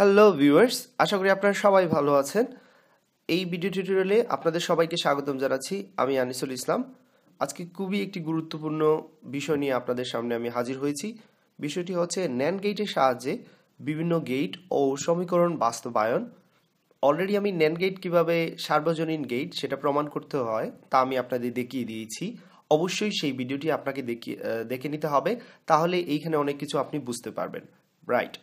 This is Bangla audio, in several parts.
হ্যালো ভিউয়ার্স আশা করি আপনারা সবাই ভালো আছেন এই ভিডিও টিউটোরিয়ালে আপনাদের সবাইকে স্বাগতম জানাচ্ছি আমি আনিসুল ইসলাম আজকে খুবই একটি গুরুত্বপূর্ণ বিষয় নিয়ে আপনাদের সামনে আমি হাজির হয়েছি বিষয়টি হচ্ছে ন্যান গেইটের সাহায্যে বিভিন্ন গেট ও সমীকরণ বাস্তবায়ন অলরেডি আমি ন্যান গেইট কীভাবে সার্বজনীন গেইট সেটা প্রমাণ করতে হয় তা আমি আপনাদের দেখিয়ে দিয়েছি অবশ্যই সেই ভিডিওটি আপনাকে দেখিয়ে দেখে নিতে হবে তাহলে এইখানে অনেক কিছু আপনি বুঝতে পারবেন রাইট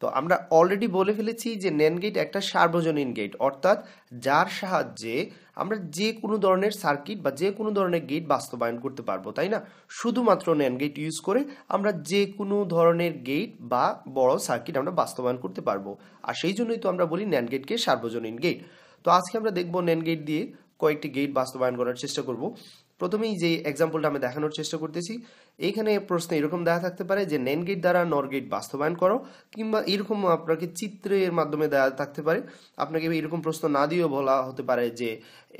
তো আমরা অলরেডি বলে ফেলেছি যে নেন গেট একটা সার্বজনীন গেট অর্থাৎ যার সাহায্যে আমরা যে কোনো ধরনের সার্কিট বা যে কোনো ধরনের গেট বাস্তবায়ন করতে পারবো তাই না শুধুমাত্র নেন গেট ইউজ করে আমরা যে কোনো ধরনের গেট বা বড় সার্কিট আমরা বাস্তবায়ন করতে পারবো আর সেই জন্যই তো আমরা বলি নেন গেটকে সার্বজনীন গেট তো আজকে আমরা দেখবো নেন গেট দিয়ে কয়েকটি গেট বাস্তবায়ন করার চেষ্টা করব প্রথমেই যে এক্সাম্পলটা আমি দেখানোর চেষ্টা করতেছি এইখানে প্রশ্নে এরকম দেওয়া থাকতে পারে যে নেন গেট দ্বারা নর গেট বাস্তবায়ন করো কিংবা এরকম আপনাকে চিত্রের মাধ্যমে দেওয়া থাকতে পারে আপনাকে এরকম প্রশ্ন না দিয়েও বলা হতে পারে যে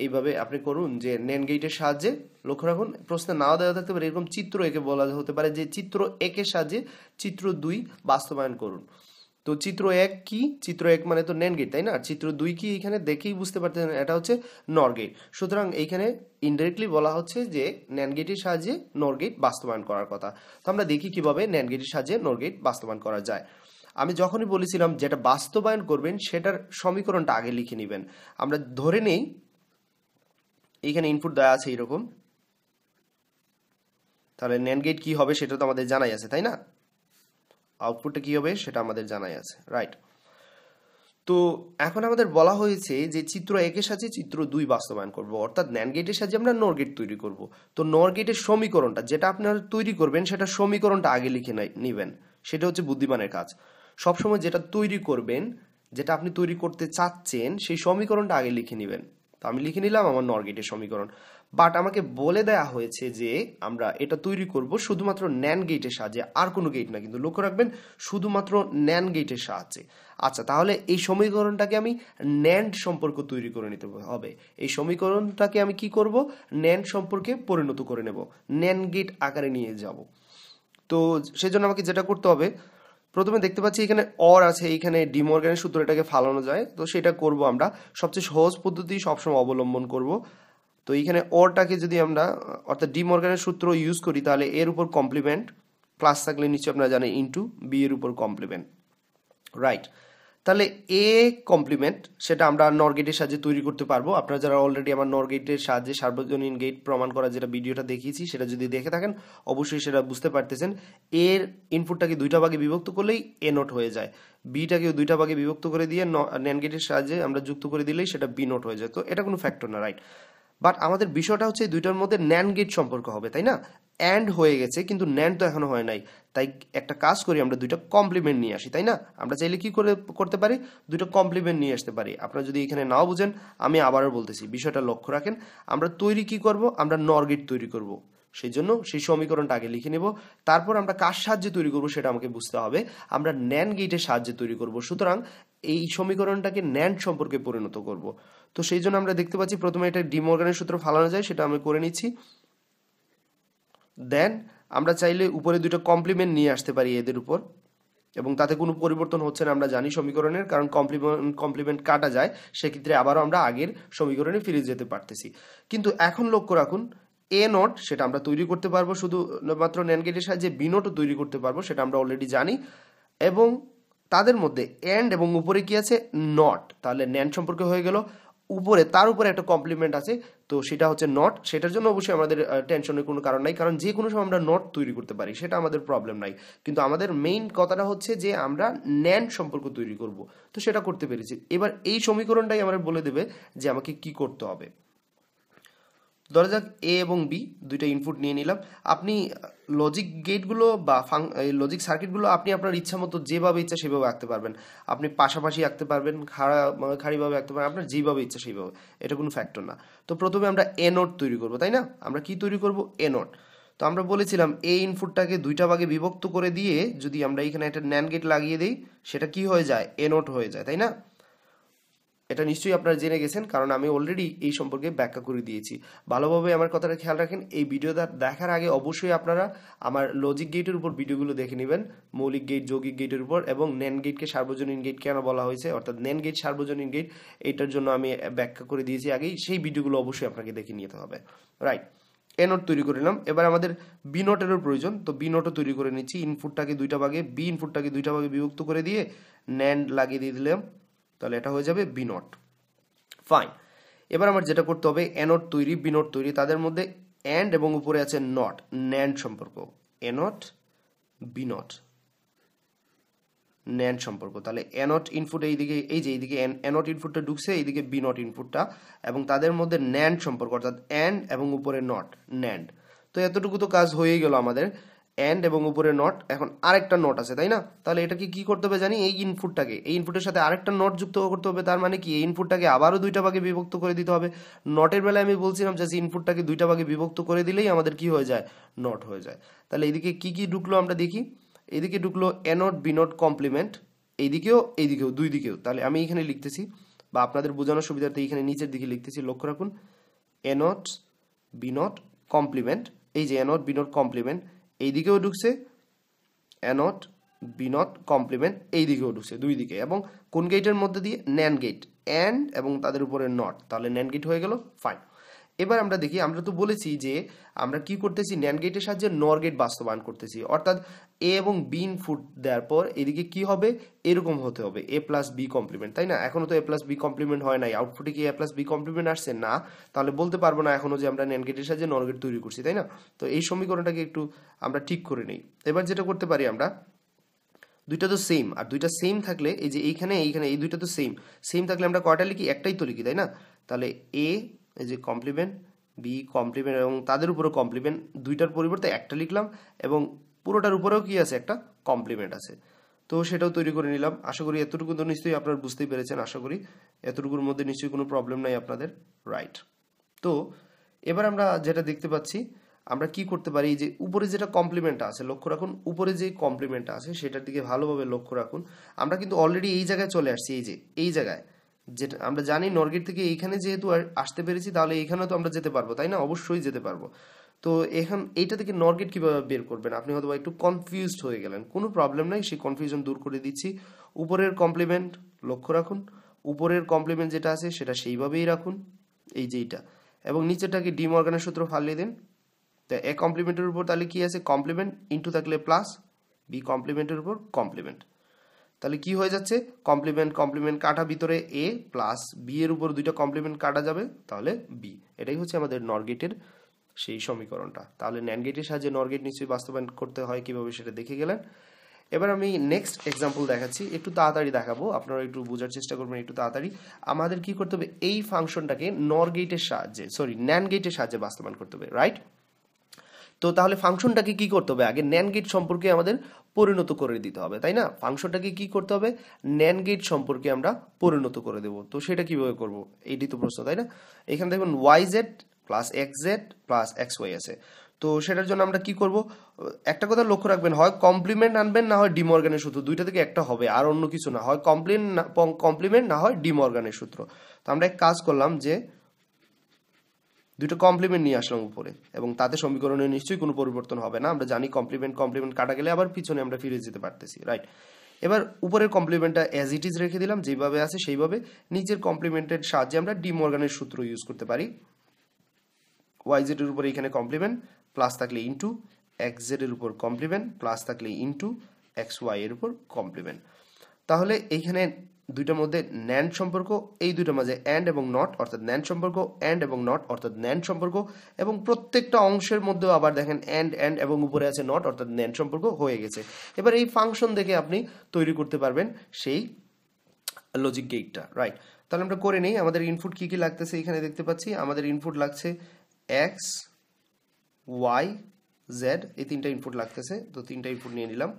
এইভাবে আপনি করুন যে নেন গেটের সাহায্যে লক্ষ্য রাখুন প্রশ্নে নাও দেওয়া থাকতে পারে এরকম চিত্র একে বলা হতে পারে যে চিত্র একের সাহায্যে চিত্র দুই বাস্তবায়ন করুন তো চিত্র এক কি চিত্র এক মানে তো নেন গেট তাই না চিত্র দুই কি এখানে দেখেই বুঝতে পারতেন এটা হচ্ছে নর গেট সুতরাং এইখানে ইনডাইরেক্টলি বলা হচ্ছে যে ন্যান গেটের সাহায্যে নর গেট বাস্তবায়ন করার কথা তো আমরা দেখি কিভাবে ন্যান গেটের সাহায্যে নর গেট বাস্তবায়ন করা যায় আমি যখনই বলেছিলাম যেটা বাস্তবায়ন করবেন সেটার সমীকরণটা আগে লিখে নেবেন আমরা ধরে নেই এখানে ইনপুট দেওয়া আছে এরকম তাহলে ন্যান গেট কি হবে সেটা তো আমাদের জানাই আছে তাই না আউটপুটটা কী হবে সেটা আমাদের জানাই আছে রাইট তো এখন আমাদের বলা হয়েছে যে চিত্র একের সাথে চিত্র দুই বাস্তবায়ন করব অর্থাৎ ন্যান গেটের সাথে আমরা নর গেট তৈরি করব তো নর গেটের সমীকরণটা যেটা আপনারা তৈরি করবেন সেটা সমীকরণটা আগে লিখে নেবেন সেটা হচ্ছে বুদ্ধিমানের কাজ সবসময় যেটা তৈরি করবেন যেটা আপনি তৈরি করতে চাচ্ছেন সেই সমীকরণটা আগে লিখে নেবেন তো আমি লিখে নিলাম আমার নরগেটের সমীকরণ বাট আমাকে বলে দেয়া হয়েছে যে আমরা এটা তৈরি করব শুধুমাত্র ন্যান গেটের সাহায্যে আর কোনো গেট না কিন্তু লক্ষ্য রাখবেন শুধুমাত্র ন্যান গেটের সাহায্যে আচ্ছা তাহলে এই সমীকরণটাকে আমি ন্যান্ড সম্পর্ক তৈরি করে নিতে হবে এই সমীকরণটাকে আমি কি করব ন্যান্ড সম্পর্কে পরিণত করে নেব ন্যান গেট আকারে নিয়ে যাব তো সেজন্য আমাকে যেটা করতে হবে প্রথমে দেখতে পাচ্ছি এখানে অর আছে এইখানে ডিমর্গ্যানের সূত্র এটাকে ফালানো যায় তো সেটা করব আমরা সবচেয়ে সহজ পদ্ধতি সবসময় অবলম্বন করব তো এইখানে অরটাকে যদি আমরা অর্থাৎ ডিমর্গ্যানের সূত্র ইউজ করি তাহলে এর উপর কমপ্লিমেন্ট প্লাস থাকলে নিচে আপনারা জানেন ইনটু বি এর উপর কমপ্লিমেন্ট রাইট তাহলে এ কমপ্লিমেন্ট সেটা আমরা নরগেটের সাহায্যে তৈরি করতে পারবো আপনারা যারা অলরেডি আমার নরগেটের সাহায্যে সার্বজনীন গেট প্রমাণ করা যেটা ভিডিওটা দেখিয়েছি সেটা যদি দেখে থাকেন অবশ্যই সেটা বুঝতে পারতেছেন এর ইনপুটটাকে দুইটা ভাগে বিভক্ত করলেই এ নোট হয়ে যায় বিটাকেও দুইটা ভাগে বিভক্ত করে দিয়ে ন্যান গেটের সাহায্যে আমরা যুক্ত করে দিলেই সেটা বি নোট হয়ে যায় তো এটা কোনো ফ্যাক্টর না রাইট বাট আমাদের বিষয়টা হচ্ছে দুইটার মধ্যে ন্যান গেট সম্পর্ক হবে তাই না অ্যান্ড হয়ে গেছে কিন্তু ন্যান্ড তো এখনো হয় নাই তাই একটা কাজ করি আমরা দুইটা কমপ্লিমেন্ট নিয়ে আসি তাই না আমরা চাইলে কি করে করতে পারি দুইটা কমপ্লিমেন্ট নিয়ে আসতে পারি আপনারা যদি এখানে নাও বুঝেন আমি আবারও বলতেছি বিষয়টা লক্ষ্য রাখেন আমরা তৈরি কি করব আমরা নরগেট তৈরি করব সেই জন্য সেই সমীকরণটা আগে লিখে নেব তারপর আমরা কার সাহায্যে তৈরি করব সেটা আমাকে বুঝতে হবে আমরা ন্যান গেটের সাহায্যে তৈরি করব সুতরাং এই সমীকরণটাকে ন্যান্ড সম্পর্কে পরিণত করব তো সেই জন্য আমরা দেখতে পাচ্ছি প্রথমে এটা ডিমর্গানের সূত্র ফালানো যায় সেটা আমি করে নিচ্ছি দেন আমরা চাইলে উপরে দুটো কমপ্লিমেন্ট নিয়ে আসতে পারি এদের উপর এবং তাতে কোনো পরিবর্তন হচ্ছে না আমরা জানি সমীকরণের কারণ কমপ্লিমেন্ট কমপ্লিমেন্ট কাটা যায় সেক্ষেত্রে আবারও আমরা আগের সমীকরণে ফিরে যেতে পারতেছি কিন্তু এখন লক্ষ্য রাখুন এ নোট সেটা আমরা তৈরি করতে পারবো মাত্র ন্যান গেটের সাহায্যে বি নোটও তৈরি করতে পারবো সেটা আমরা অলরেডি জানি এবং তাদের মধ্যে অ্যান্ড এবং উপরে কি আছে নট তাহলে ন্যান সম্পর্কে হয়ে গেল উপরে তার উপরে একটা কমপ্লিমেন্ট আছে তো সেটা হচ্ছে নট সেটার জন্য অবশ্যই আমাদের টেনশনের কোনো কারণ নাই কারণ যে কোনো সময় আমরা নট তৈরি করতে পারি সেটা আমাদের প্রবলেম নাই কিন্তু আমাদের মেইন কথাটা হচ্ছে যে আমরা ন্যান সম্পর্ক তৈরি করব তো সেটা করতে পেরেছি এবার এই সমীকরণটাই আমরা বলে দেবে যে আমাকে কি করতে হবে ধরা যাক এ এবং বি দুইটা ইনপুট নিয়ে নিলাম আপনি লজিক গেটগুলো বা ফাং লজিক সার্কিটগুলো আপনি আপনার ইচ্ছা মতো যেভাবে ইচ্ছা সেভাবে আঁকতে পারবেন আপনি পাশাপাশি আঁকতে পারবেন খাড়া খাড়িভাবে আঁকতে পারবেন আপনার যেভাবে ইচ্ছা সেইভাবে এটা কোনো ফ্যাক্টর না তো প্রথমে আমরা এ নোট তৈরি করব তাই না আমরা কি তৈরি করব এ নোট তো আমরা বলেছিলাম এই ইনপুটটাকে দুইটা ভাগে বিভক্ত করে দিয়ে যদি আমরা এখানে একটা ন্যান গেট লাগিয়ে দিই সেটা কি হয়ে যায় এ নোট হয়ে যায় তাই না এটা নিশ্চয়ই আপনারা জেনে গেছেন কারণ আমি অলরেডি এই সম্পর্কে ব্যাখ্যা করে দিয়েছি ভালোভাবে আমার কথাটা খেয়াল রাখেন এই ভিডিওটা দেখার আগে অবশ্যই আপনারা আমার লজিক গেটের উপর ভিডিওগুলো দেখে নেবেন মৌলিক গেট যৌগিক গেটের উপর এবং নেন গেটকে সার্বজনীন গেট কেন বলা হয়েছে অর্থাৎ নেন গেট সার্বজনীন গেট এটার জন্য আমি ব্যাখ্যা করে দিয়েছি আগেই সেই ভিডিওগুলো অবশ্যই আপনাকে দেখে নিতে হবে রাইট এ নোট তৈরি করে নিলাম এবার আমাদের বি নোটেরও প্রয়োজন তো বি নোটও তৈরি করে নিচ্ছি ইনপুটটাকে দুইটা ভাগে বি ইনপুটটাকে দুইটা ভাগে বিভক্ত করে দিয়ে ন্যান্ড লাগিয়ে দিয়ে দিলাম তাহলে এটা হয়ে যাবে বি নট ফাইন এবার আমার যেটা করতে হবে এনট তৈরি বিনোট তৈরি তাদের মধ্যে অ্যান্ড এবং উপরে আছে নট ন্যান্ড সম্পর্ক এনট বিনট ন্যান্ড সম্পর্ক তাহলে অ্যানট ইনপুট এইদিকে এই যে এইদিকে এনট ইনপুটটা ঢুকছে এইদিকে বিনট ইনপুটটা এবং তাদের মধ্যে ন্যান্ড সম্পর্ক অর্থাৎ অ্যান্ড এবং উপরে নট ন্যান্ড তো এতটুকু তো কাজ হয়েই গেল আমাদের অ্যান্ড এবং উপরে নট এখন আরেকটা নট আছে তাই না তাহলে এটাকে কি করতে হবে জানি এই ইনপুটটাকে এই ইনপুটের সাথে আরেকটা নট যুক্ত করতে হবে তার মানে কি এই ইনপুটটাকে আবারও দুইটা ভাগে বিভক্ত করে দিতে হবে নটের বেলায় আমি বলছিলাম যে ইনপুটটাকে দুইটা ভাগে বিভক্ত করে দিলেই আমাদের কি হয়ে যায় নট হয়ে যায় তাহলে এদিকে কি কি ঢুকলো আমরা দেখি এদিকে ঢুকলো A not B not complement এইদিকেও এইদিকেও দুই দিকেও তাহলে আমি এখানে লিখতেছি বা আপনাদের বোঝানোর সুবিধার্থে এখানে নিচের দিকে লিখতেছি লক্ষ্য রাখুন A not B not complement এই যে A not B not complement এই দিকেও ঢুকছে অ্যানট নট বি নট কমপ্লিমেন্ট এই দিকেও ঢুকছে দুই দিকে এবং কোন গেটের মধ্যে দিয়ে ন্যান গেট অ্যান্ড এবং তাদের উপরে নট তাহলে ন্যান গেট হয়ে গেল ফাইন এবার আমরা দেখি আমরা তো বলেছি যে আমরা কি করতেছি ন্যান্ড গেটের সাহায্যে নর গেট বাস্তবায়ন করতেছি অর্থাৎ এ এবং বি ইনপুট দেওয়ার পর এদিকে কি হবে এরকম হতে হবে এ প্লাস বি কমপ্লিমেন্ট তাই না এখনও তো এ প্লাস বি কমপ্লিমেন্ট হয় নাই আউটপুটে কি এ প্লাস বি কমপ্লিমেন্ট আসছে না তাহলে বলতে পারবো না এখনও যে আমরা ন্যান্ড গেটের সাহায্যে নর গেট তৈরি করছি তাই না তো এই সমীকরণটাকে একটু আমরা ঠিক করে নিই এবার যেটা করতে পারি আমরা দুইটা তো সেম আর দুইটা সেম থাকলে এই যে এইখানে এইখানে এই দুইটা তো সেম সেম থাকলে আমরা কয়টা লিখি একটাই তো লিখি তাই না তাহলে এ এই যে কমপ্লিমেন্ট বি কমপ্লিমেন্ট এবং তাদের উপরেও কমপ্লিমেন্ট দুইটার পরিবর্তে একটা লিখলাম এবং পুরোটার উপরেও কি আছে একটা কমপ্লিমেন্ট আছে তো সেটাও তৈরি করে নিলাম আশা করি এতটুকু তো নিশ্চয়ই আপনারা বুঝতেই পেরেছেন আশা করি এতটুকুর মধ্যে নিশ্চয়ই কোনো প্রবলেম নাই আপনাদের রাইট তো এবার আমরা যেটা দেখতে পাচ্ছি আমরা কি করতে পারি যে উপরে যেটা কমপ্লিমেন্টটা আছে লক্ষ্য রাখুন উপরে যে কমপ্লিমেন্টটা আছে সেটার দিকে ভালোভাবে লক্ষ্য রাখুন আমরা কিন্তু অলরেডি এই জায়গায় চলে আসছি এই যে এই জায়গায় যেটা আমরা জানি নরগেট থেকে এইখানে যেহেতু আসতে পেরেছি তাহলে এইখানেও তো আমরা যেতে পারবো তাই না অবশ্যই যেতে পারবো তো এখান এইটা থেকে নরগেট কীভাবে বের করবেন আপনি হয়তো একটু কনফিউজড হয়ে গেলেন কোনো প্রবলেম নাই সেই কনফিউশন দূর করে দিচ্ছি উপরের কমপ্লিমেন্ট লক্ষ্য রাখুন উপরের কমপ্লিমেন্ট যেটা আছে সেটা সেইভাবেই রাখুন এই যে এইটা এবং নিচেরটাকে ডিম অর্গানের সূত্র ফালিয়ে দিন তো এ কমপ্লিমেন্টের উপর তাহলে কি আছে কমপ্লিমেন্ট ইন্টু থাকলে প্লাস বি কমপ্লিমেন্টের উপর কমপ্লিমেন্ট তাহলে কি হয়ে যাচ্ছে কমপ্লিমেন্ট কমপ্লিমেন্ট কাটা ভিতরে এ প্লাস বি এর উপর দুইটা কমপ্লিমেন্ট কাটা যাবে তাহলে বি এটাই হচ্ছে আমাদের নরগেটের সেই সমীকরণটা তাহলে ন্যান গেটের সাহায্যে নরগেট নিশ্চয়ই বাস্তবায়ন করতে হয় কিভাবে সেটা দেখে গেলেন এবার আমি নেক্সট এক্সাম্পল দেখাচ্ছি একটু তাড়াতাড়ি দেখাবো আপনারা একটু বোঝার চেষ্টা করবেন একটু তাড়াতাড়ি আমাদের কি করতে হবে এই ফাংশনটাকে নর গেটের সাহায্যে সরি ন্যান গেটের সাহায্যে বাস্তবায়ন করতে হবে রাইট তো তাহলে ফাংশনটাকে কি করতে হবে আগে ন্যান গেট সম্পর্কে আমাদের পরিণত করে দিতে হবে তাই না ফাংশনটাকে কি করতে হবে ন্যান গেট সম্পর্কে আমরা পরিণত করে দেব তো সেটা কিভাবে করব এইটি তো প্রশ্ন তাই না এখানে দেখবেন Y Z plus X Z plus X Y আছে তো সেটার জন্য আমরা কি করব একটা কথা লক্ষ্য রাখবেন হয় কমপ্লিমেন্ট আনবেন না হয় ডিমর্গানের সূত্র দুইটা থেকে একটা হবে আর অন্য কিছু না হয় কমপ্লেন কমপ্লিমেন্ট না হয় ডিমর্গানের সূত্র তো আমরা এক কাজ করলাম যে দুটো কমপ্লিমেন্ট নিয়ে আসলাম উপরে এবং তাতে সমীকরণে নিশ্চয়ই কোনো পরিবর্তন হবে না আমরা জানি কমপ্লিমেন্ট কমপ্লিমেন্ট কাটা গেলে আবার পিছনে আমরা ফিরে যেতে পারতেছি রাইট এবার উপরের কমপ্লিমেন্টটা অ্যাজ ইট ইজ রেখে দিলাম যেভাবে আছে সেইভাবে নিজের কমপ্লিমেন্টের সাহায্যে আমরা ডিমর্গানের সূত্র ইউজ করতে পারি ওয়াই জেডের উপরে এখানে কমপ্লিমেন্ট প্লাস থাকলে ইনটু এক্স জেডের উপর কমপ্লিমেন্ট প্লাস থাকলে ইনটু এক্স ওয়াই এর উপর কমপ্লিমেন্ট তাহলে এইখানে দুইটার মধ্যে ন্যান্ড সম্পর্ক এই দুইটার মাঝে অ্যান্ড এবং নট অর্থাৎ ন্যান্ড সম্পর্ক অ্যান্ড এবং নট অর্থাৎ ন্যান্ড সম্পর্ক এবং প্রত্যেকটা অংশের মধ্যেও আবার দেখেন অ্যান্ড অ্যান্ড এবং উপরে আছে নট অর্থাৎ ন্যান্ড সম্পর্ক হয়ে গেছে এবার এই ফাংশন দেখে আপনি তৈরি করতে পারবেন সেই লজিক গেটটা রাইট তাহলে আমরা করে নিই আমাদের ইনপুট কি কি লাগতেছে এখানে দেখতে পাচ্ছি আমাদের ইনপুট লাগছে এক্স ওয়াই জেড এই তিনটা ইনপুট লাগতেছে তো তিনটা ইনপুট নিয়ে নিলাম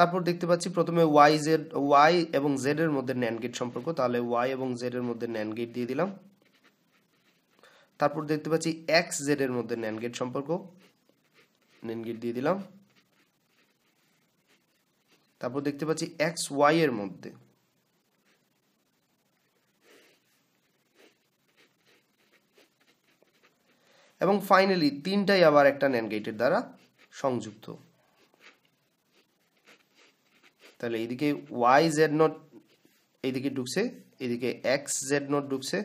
তারপর দেখতে পাচ্ছি প্রথমে ওয়াই জেড ওয়াই এবং জেড এর মধ্যে ন্যান গেট সম্পর্ক তাহলে ওয়াই এবং জেড এর মধ্যে ন্যান গেট দিয়ে দিলাম তারপর দেখতে পাচ্ছি এক্স জেড এর মধ্যে ন্যান গেট সম্পর্ক ন্যান গেট দিয়ে দিলাম তারপর দেখতে পাচ্ছি এক্স ওয়াই এর মধ্যে এবং ফাইনালি তিনটাই আবার একটা ন্যান গেটের দ্বারা সংযুক্ত তাহলে এইদিকে ওয়াই জেড নোট এইদিকে ঢুকছে এদিকে এক্স জেড নোট ঢুকছে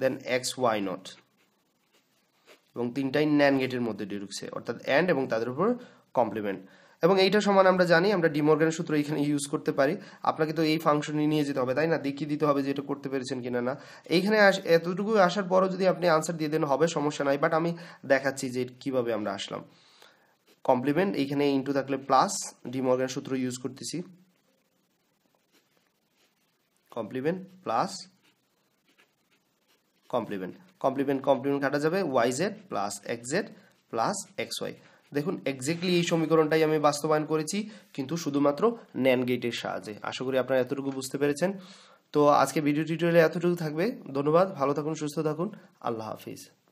দেন এক্স ওয়াই নোট এবং তিনটাই ন্যান গেটের মধ্যে ঢুকছে অর্থাৎ অ্যান্ড এবং তাদের উপর কমপ্লিমেন্ট এবং এইটা সমান আমরা জানি আমরা ডিমর্গানের সূত্র এখানে ইউজ করতে পারি আপনাকে তো এই ফাংশন নিয়ে যেতে হবে তাই না দেখিয়ে দিতে হবে যে এটা করতে পেরেছেন কিনা না এইখানে এতটুকু আসার পরও যদি আপনি আনসার দিয়ে দেন হবে সমস্যা নাই বাট আমি দেখাচ্ছি যে কিভাবে আমরা আসলাম কমপ্লিমেন্ট এইখানে ইনটু থাকলে প্লাস ডিমর্গান সূত্র ইউজ করতেছি complement plus complement complement complement কাটা যাবে Y Z plus X Z plus X Y দেখুন এক্স্যাক্টলি এই সমীকরণটাই আমি বাস্তবায়ন করেছি কিন্তু শুধুমাত্র ন্যান গেটের সাহায্যে আশা করি আপনারা এতটুকু বুঝতে পেরেছেন তো আজকে ভিডিও টিউটোরিয়ালে এতটুকু থাকবে ধন্যবাদ ভালো থাকুন সুস্থ থাকুন আল্লাহ হাফিজ